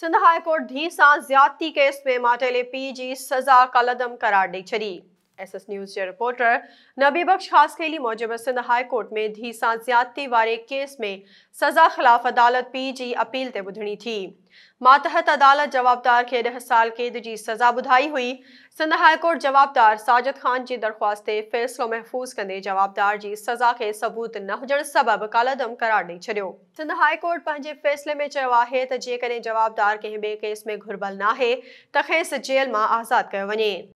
Sindh high court ढीसा ज्यादती case में माटेले P की सज़ा कलदम करार दई छी एसएस न्यूज के रिपोर्टर नबी बख्श खासखेली मौजूद सिंध हाई कोर्ट में धीसा ज्यादती वारे केस में सज़ा ख़िलाफ़ अदालत पी जी अपील ते बुधनी थी मातहत अदालत जवाबदार के दह साल क़ैद की सज़ा बुधाई हुई सिंध हाई कोर्ट जवाबदार साजिद ख़ान की दरख़्वास्त फैसलो महफ़ूज़ कदे जवाबदार की सज़ा के सबूत न हुजण सबबि कालदम करार ॾेई छॾियो सिंध हाई कोर्ट पंहिंजे फैसले में है जवाबदार कें केस में घुर्बल ना तो खेस जेल में आज़ाद किया वे